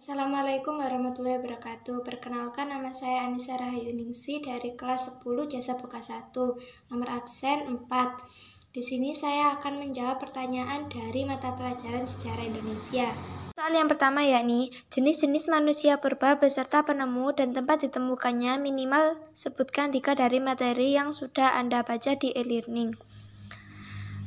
Assalamualaikum warahmatullahi wabarakatuh. Perkenalkan nama saya Anissa Rahayuningsi dari kelas 10 Jasa Buka 1, nomor absen 4. Di sini saya akan menjawab pertanyaan dari mata pelajaran sejarah Indonesia. Soal yang pertama yakni jenis-jenis manusia purba beserta penemu dan tempat ditemukannya minimal sebutkan tiga dari materi yang sudah Anda baca di e-learning.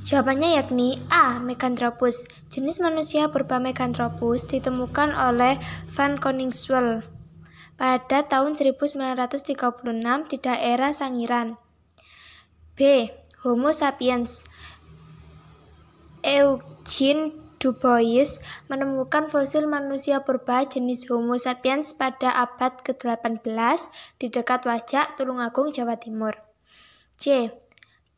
Jawabannya yakni A. Meganthropus. Jenis manusia purba Meganthropus ditemukan oleh Van Koningswell pada tahun 1936 di daerah Sangiran. B. Homo sapiens. Eugene Dubois menemukan fosil manusia purba jenis Homo sapiens pada abad ke-18 di dekat Wajak, Tulungagung, Jawa Timur. C.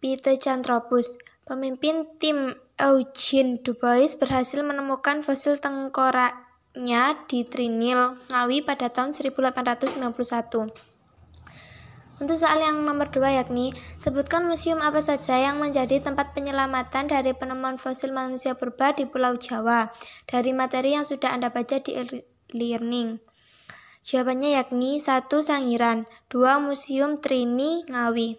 Pithecanthropus Pemimpin tim Eugene Dubois berhasil menemukan fosil tengkoraknya di Trinil, Ngawi pada tahun 1891. Untuk soal yang nomor dua yakni, sebutkan museum apa saja yang menjadi tempat penyelamatan dari penemuan fosil manusia purba di Pulau Jawa, dari materi yang sudah Anda baca di e-learning. Jawabannya yakni 1. Sangiran, 2. Museum Trini Ngawi,